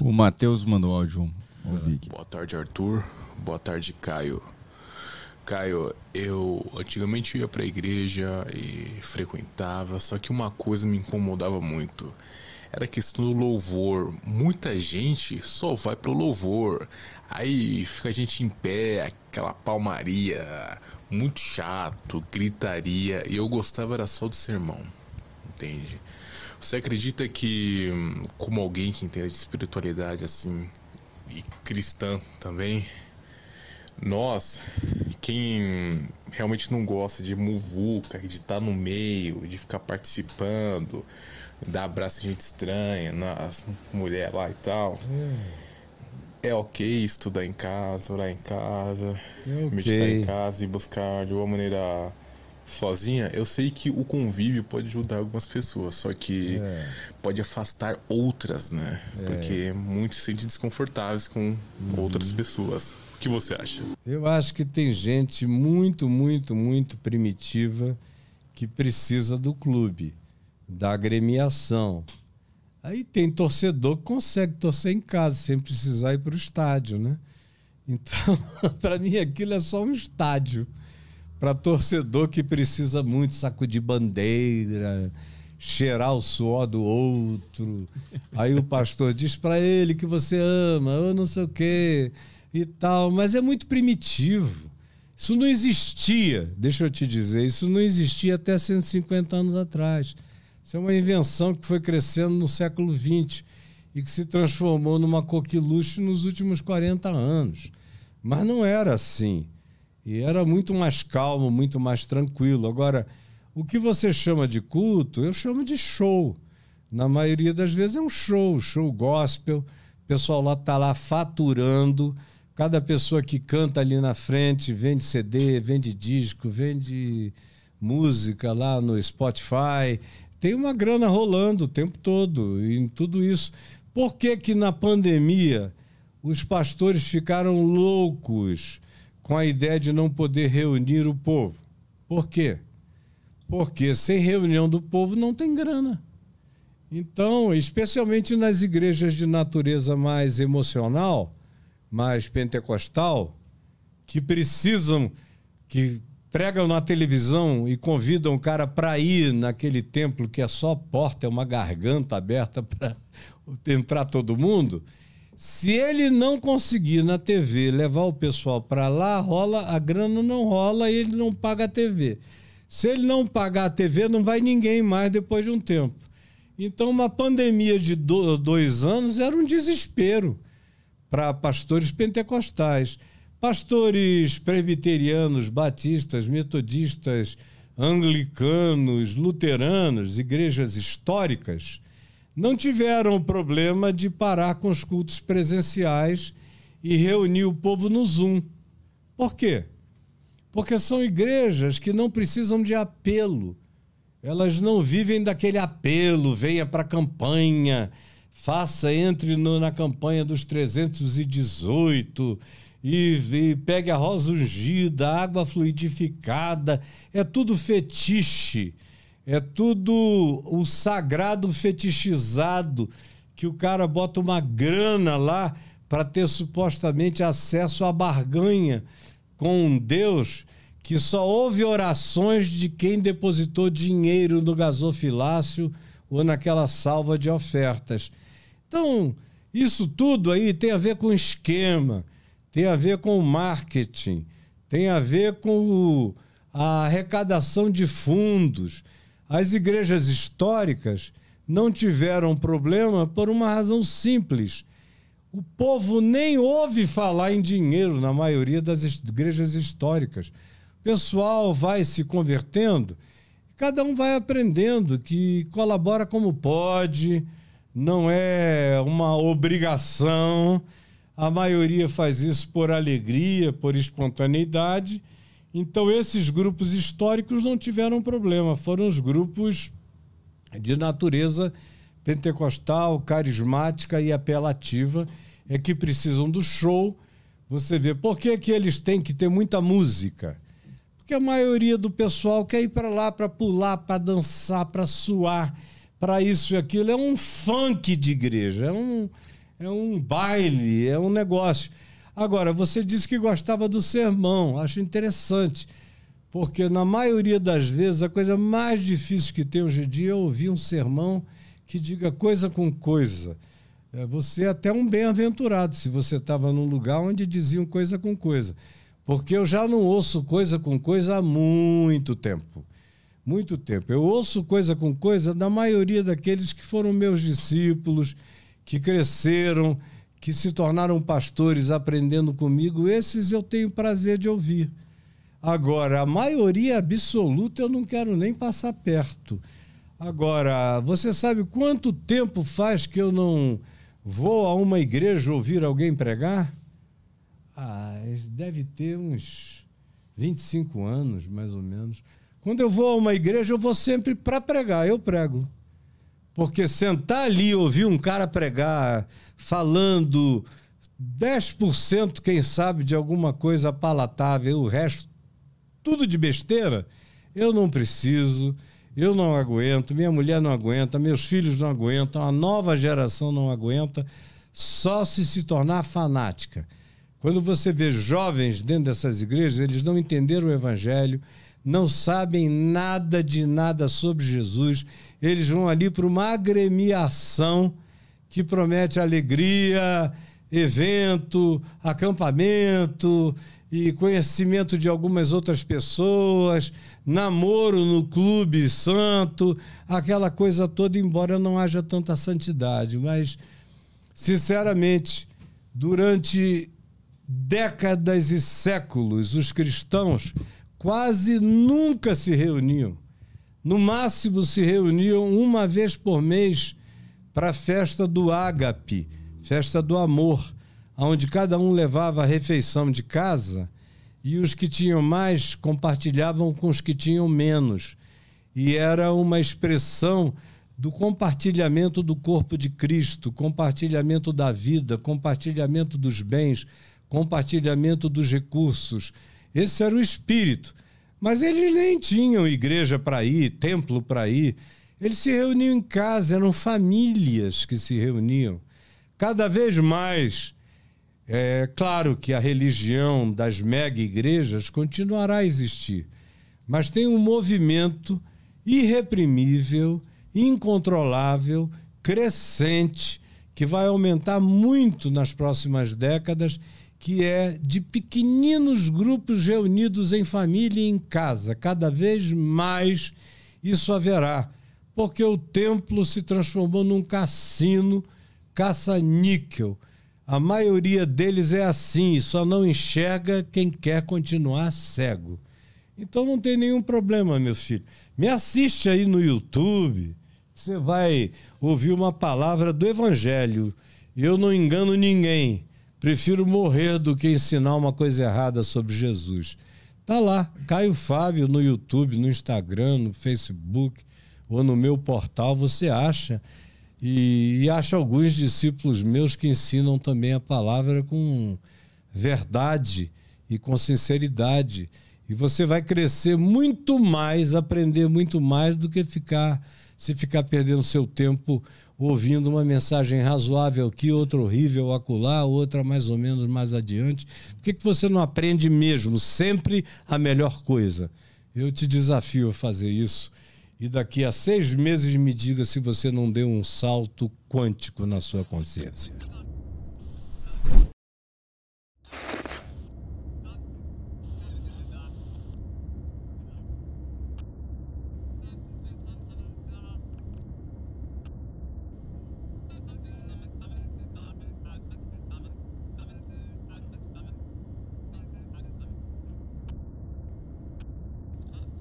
O Matheus mandou áudio. Boa tarde, Arthur. Boa tarde, Caio. Caio, eu antigamente ia para a igreja e frequentava, só que uma coisa me incomodava muito. Era a questão do louvor. Muita gente só vai pro louvor. Aí fica a gente em pé, aquela palmaria, muito chato, gritaria, e eu gostava era só do sermão. Entende? Você acredita que, hum, como alguém que entende de espiritualidade assim, e cristã também, nós, quem realmente não gosta de muvuca, de estar tá no meio, de ficar participando, dar abraço a gente estranha, nas mulher lá e tal. É. é ok estudar em casa, orar em casa, é okay. meditar em casa e buscar de uma maneira sozinha, eu sei que o convívio pode ajudar algumas pessoas, só que é. pode afastar outras, né? É. Porque muitos se sentem desconfortáveis com uhum. outras pessoas. O que você acha? Eu acho que tem gente muito, muito, muito primitiva que precisa do clube, da agremiação. Aí tem torcedor que consegue torcer em casa sem precisar ir para o estádio, né? Então, para mim aquilo é só um estádio para torcedor que precisa muito sacudir bandeira, cheirar o suor do outro. Aí o pastor diz para ele que você ama, eu não sei o quê e tal, mas é muito primitivo. Isso não existia, deixa eu te dizer, isso não existia até 150 anos atrás. Isso é uma invenção que foi crescendo no século XX e que se transformou numa coqueluche nos últimos 40 anos. Mas não era assim. E era muito mais calmo, muito mais tranquilo. Agora, o que você chama de culto, eu chamo de show. Na maioria das vezes é um show, show gospel. O pessoal lá está lá faturando. Cada pessoa que canta ali na frente vende CD, vende disco, vende música lá no Spotify. Tem uma grana rolando o tempo todo em tudo isso. Por que que na pandemia os pastores ficaram loucos? com a ideia de não poder reunir o povo. Por quê? Porque sem reunião do povo não tem grana. Então, especialmente nas igrejas de natureza mais emocional, mais pentecostal, que precisam, que pregam na televisão e convidam o cara para ir naquele templo que é só porta, é uma garganta aberta para entrar todo mundo se ele não conseguir na TV levar o pessoal para lá, rola, a grana não rola e ele não paga a TV. Se ele não pagar a TV, não vai ninguém mais depois de um tempo. Então, uma pandemia de dois anos era um desespero para pastores pentecostais. Pastores presbiterianos, batistas, metodistas, anglicanos, luteranos, igrejas históricas não tiveram o problema de parar com os cultos presenciais e reunir o povo no Zoom. Por quê? Porque são igrejas que não precisam de apelo. Elas não vivem daquele apelo, venha para a campanha, faça, entre no, na campanha dos 318 e, e pegue a rosa ungida, a água fluidificada. É tudo fetiche é tudo o sagrado fetichizado que o cara bota uma grana lá para ter supostamente acesso à barganha com um Deus que só ouve orações de quem depositou dinheiro no gasofilácio ou naquela salva de ofertas. Então, isso tudo aí tem a ver com esquema, tem a ver com marketing, tem a ver com a arrecadação de fundos as igrejas históricas não tiveram problema por uma razão simples. O povo nem ouve falar em dinheiro na maioria das igrejas históricas. O pessoal vai se convertendo, cada um vai aprendendo que colabora como pode, não é uma obrigação. A maioria faz isso por alegria, por espontaneidade então, esses grupos históricos não tiveram problema, foram os grupos de natureza pentecostal, carismática e apelativa, é que precisam do show. Você vê por que, que eles têm que ter muita música? Porque a maioria do pessoal quer ir para lá para pular, para dançar, para suar, para isso e aquilo. É um funk de igreja, é um, é um baile, é um negócio. Agora, você disse que gostava do sermão, acho interessante, porque na maioria das vezes a coisa mais difícil que tem hoje em dia é ouvir um sermão que diga coisa com coisa. É, você é até um bem-aventurado se você estava num lugar onde diziam coisa com coisa. Porque eu já não ouço coisa com coisa há muito tempo. Muito tempo. Eu ouço coisa com coisa da maioria daqueles que foram meus discípulos, que cresceram, que se tornaram pastores aprendendo comigo, esses eu tenho prazer de ouvir. Agora, a maioria absoluta eu não quero nem passar perto. Agora, você sabe quanto tempo faz que eu não vou a uma igreja ouvir alguém pregar? Ah, deve ter uns 25 anos, mais ou menos. Quando eu vou a uma igreja, eu vou sempre para pregar, eu prego. Porque sentar ali e ouvir um cara pregar falando 10%, quem sabe, de alguma coisa palatável, o resto tudo de besteira, eu não preciso, eu não aguento, minha mulher não aguenta, meus filhos não aguentam, a nova geração não aguenta, só se se tornar fanática. Quando você vê jovens dentro dessas igrejas, eles não entenderam o evangelho, não sabem nada de nada sobre Jesus. Eles vão ali para uma agremiação que promete alegria, evento, acampamento e conhecimento de algumas outras pessoas, namoro no clube santo, aquela coisa toda, embora não haja tanta santidade. Mas, sinceramente, durante décadas e séculos, os cristãos quase nunca se reuniam. No máximo se reuniam uma vez por mês para a festa do ágape, festa do amor, onde cada um levava a refeição de casa e os que tinham mais compartilhavam com os que tinham menos. E era uma expressão do compartilhamento do corpo de Cristo, compartilhamento da vida, compartilhamento dos bens, compartilhamento dos recursos esse era o espírito. Mas eles nem tinham igreja para ir, templo para ir. Eles se reuniam em casa, eram famílias que se reuniam. Cada vez mais, é claro que a religião das mega igrejas continuará a existir, mas tem um movimento irreprimível, incontrolável, crescente, que vai aumentar muito nas próximas décadas que é de pequeninos grupos reunidos em família e em casa. Cada vez mais isso haverá, porque o templo se transformou num cassino caça-níquel. A maioria deles é assim, só não enxerga quem quer continuar cego. Então não tem nenhum problema, meu filho. Me assiste aí no YouTube, você vai ouvir uma palavra do Evangelho. Eu não engano ninguém. Prefiro morrer do que ensinar uma coisa errada sobre Jesus. Tá lá, Caio Fábio no YouTube, no Instagram, no Facebook ou no meu portal, você acha. E, e acha alguns discípulos meus que ensinam também a palavra com verdade e com sinceridade. E você vai crescer muito mais, aprender muito mais do que ficar se ficar perdendo seu tempo ouvindo uma mensagem razoável aqui, outra horrível acolá, outra mais ou menos mais adiante. Por que, que você não aprende mesmo, sempre a melhor coisa? Eu te desafio a fazer isso. E daqui a seis meses me diga se você não deu um salto quântico na sua consciência.